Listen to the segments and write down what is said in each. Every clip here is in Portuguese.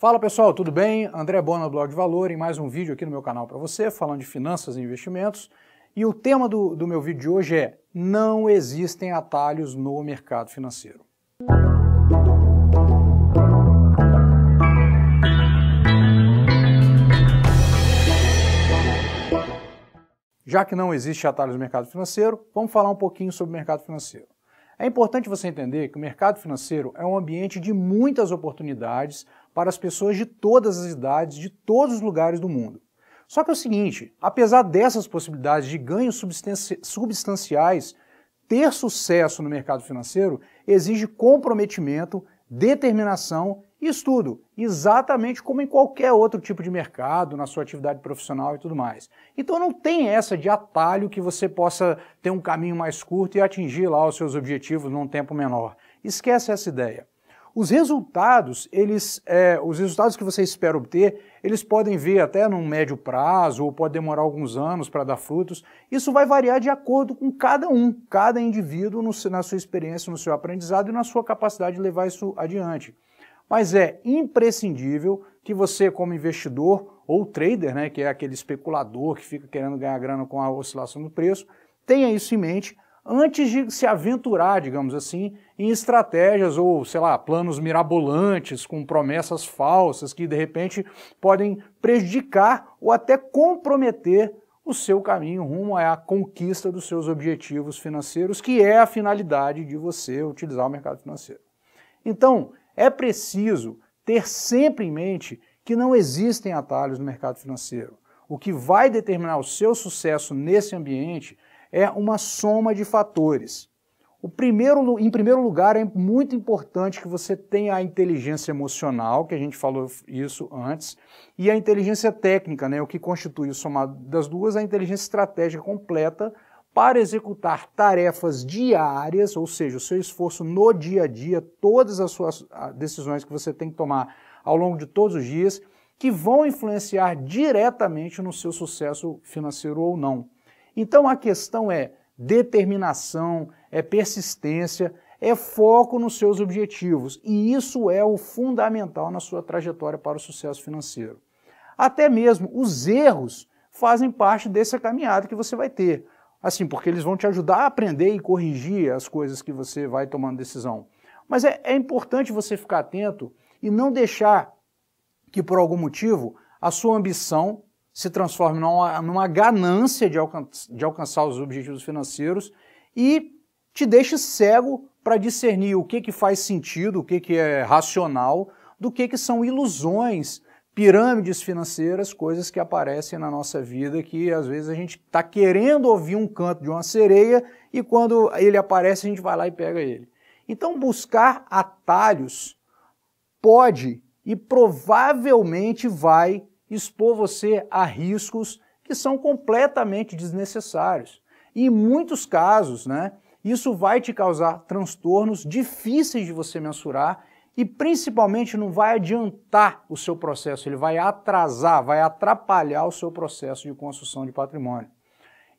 Fala pessoal, tudo bem? André Bona, do Blog de Valor, em mais um vídeo aqui no meu canal para você, falando de finanças e investimentos. E o tema do, do meu vídeo de hoje é Não existem atalhos no mercado financeiro. Já que não existe atalhos no mercado financeiro, vamos falar um pouquinho sobre o mercado financeiro. É importante você entender que o mercado financeiro é um ambiente de muitas oportunidades para as pessoas de todas as idades, de todos os lugares do mundo. Só que é o seguinte: apesar dessas possibilidades de ganhos substanciais, ter sucesso no mercado financeiro exige comprometimento, determinação e estudo, exatamente como em qualquer outro tipo de mercado, na sua atividade profissional e tudo mais. Então não tem essa de atalho que você possa ter um caminho mais curto e atingir lá os seus objetivos num tempo menor. Esquece essa ideia. Os resultados, eles, é, os resultados que você espera obter, eles podem vir até num médio prazo ou pode demorar alguns anos para dar frutos. Isso vai variar de acordo com cada um, cada indivíduo no, na sua experiência, no seu aprendizado e na sua capacidade de levar isso adiante mas é imprescindível que você, como investidor ou trader, né, que é aquele especulador que fica querendo ganhar grana com a oscilação do preço, tenha isso em mente antes de se aventurar, digamos assim, em estratégias ou, sei lá, planos mirabolantes com promessas falsas que de repente podem prejudicar ou até comprometer o seu caminho rumo à conquista dos seus objetivos financeiros, que é a finalidade de você utilizar o mercado financeiro. Então, é preciso ter sempre em mente que não existem atalhos no mercado financeiro. O que vai determinar o seu sucesso nesse ambiente é uma soma de fatores. O primeiro, em primeiro lugar, é muito importante que você tenha a inteligência emocional, que a gente falou isso antes, e a inteligência técnica, né, o que constitui o somado das duas, é a inteligência estratégica completa para executar tarefas diárias, ou seja, o seu esforço no dia a dia, todas as suas ah, decisões que você tem que tomar ao longo de todos os dias, que vão influenciar diretamente no seu sucesso financeiro ou não. Então a questão é determinação, é persistência, é foco nos seus objetivos, e isso é o fundamental na sua trajetória para o sucesso financeiro. Até mesmo os erros fazem parte dessa caminhada que você vai ter. Assim, porque eles vão te ajudar a aprender e corrigir as coisas que você vai tomando decisão. Mas é, é importante você ficar atento e não deixar que, por algum motivo, a sua ambição se transforme numa, numa ganância de, alcan de alcançar os objetivos financeiros e te deixe cego para discernir o que, que faz sentido, o que, que é racional, do que, que são ilusões pirâmides financeiras, coisas que aparecem na nossa vida que às vezes a gente está querendo ouvir um canto de uma sereia e quando ele aparece a gente vai lá e pega ele. Então, buscar atalhos pode e provavelmente vai expor você a riscos que são completamente desnecessários. E em muitos casos, né, isso vai te causar transtornos difíceis de você mensurar e principalmente não vai adiantar o seu processo, ele vai atrasar, vai atrapalhar o seu processo de construção de patrimônio.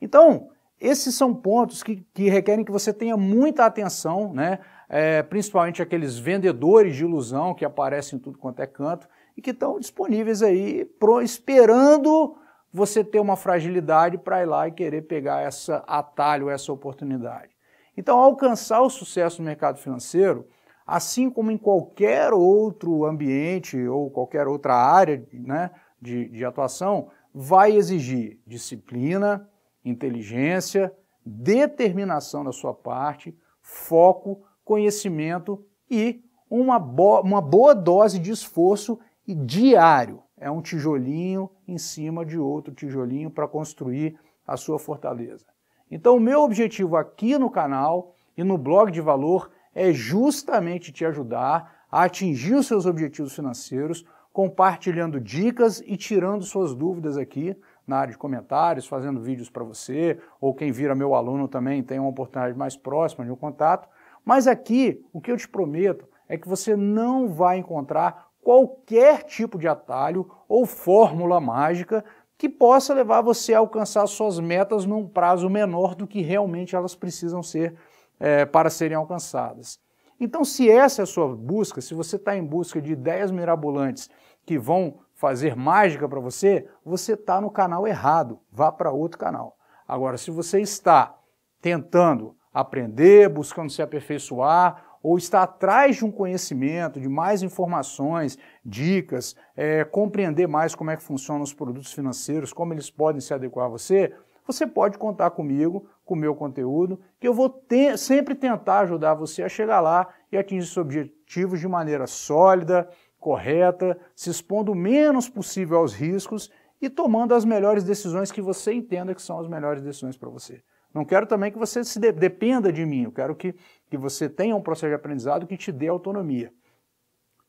Então, esses são pontos que, que requerem que você tenha muita atenção, né? É, principalmente aqueles vendedores de ilusão que aparecem em tudo quanto é canto e que estão disponíveis aí pro, esperando você ter uma fragilidade para ir lá e querer pegar essa atalho, essa oportunidade. Então, alcançar o sucesso no mercado financeiro, assim como em qualquer outro ambiente ou qualquer outra área né, de, de atuação, vai exigir disciplina, inteligência, determinação da sua parte, foco, conhecimento e uma, bo uma boa dose de esforço diário. É um tijolinho em cima de outro tijolinho para construir a sua fortaleza. Então, o meu objetivo aqui no canal e no blog de valor é justamente te ajudar a atingir os seus objetivos financeiros, compartilhando dicas e tirando suas dúvidas aqui na área de comentários, fazendo vídeos para você, ou quem vira meu aluno também tem uma oportunidade mais próxima de um contato. Mas aqui, o que eu te prometo é que você não vai encontrar qualquer tipo de atalho ou fórmula mágica que possa levar você a alcançar suas metas num prazo menor do que realmente elas precisam ser é, para serem alcançadas. Então, se essa é a sua busca, se você está em busca de ideias mirabolantes que vão fazer mágica para você, você está no canal errado, vá para outro canal. Agora, se você está tentando aprender, buscando se aperfeiçoar, ou está atrás de um conhecimento, de mais informações, dicas, é, compreender mais como é que funcionam os produtos financeiros, como eles podem se adequar a você, você pode contar comigo com o meu conteúdo, que eu vou sempre tentar ajudar você a chegar lá e atingir seus objetivos de maneira sólida, correta, se expondo o menos possível aos riscos e tomando as melhores decisões que você entenda que são as melhores decisões para você. Não quero também que você se de dependa de mim, eu quero que, que você tenha um processo de aprendizado que te dê autonomia.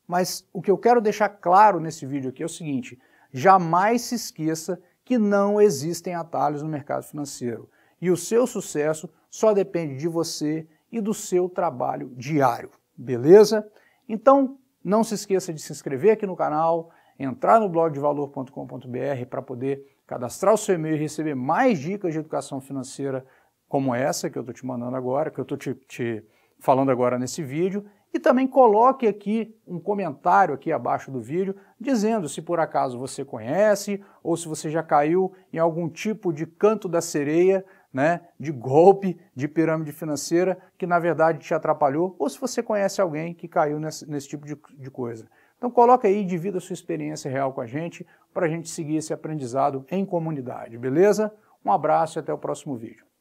Mas o que eu quero deixar claro nesse vídeo aqui é o seguinte: jamais se esqueça que não existem atalhos no mercado financeiro. E o seu sucesso só depende de você e do seu trabalho diário, beleza? Então, não se esqueça de se inscrever aqui no canal, entrar no blog de valor.com.br para poder cadastrar o seu e-mail e receber mais dicas de educação financeira como essa que eu estou te mandando agora, que eu estou te, te falando agora nesse vídeo. E também coloque aqui um comentário aqui abaixo do vídeo dizendo se por acaso você conhece ou se você já caiu em algum tipo de canto da sereia né, de golpe de pirâmide financeira que na verdade te atrapalhou, ou se você conhece alguém que caiu nesse, nesse tipo de, de, coisa. Então coloca aí, divida sua experiência real com a gente para a gente seguir esse aprendizado em comunidade, beleza? Um abraço e até o próximo vídeo.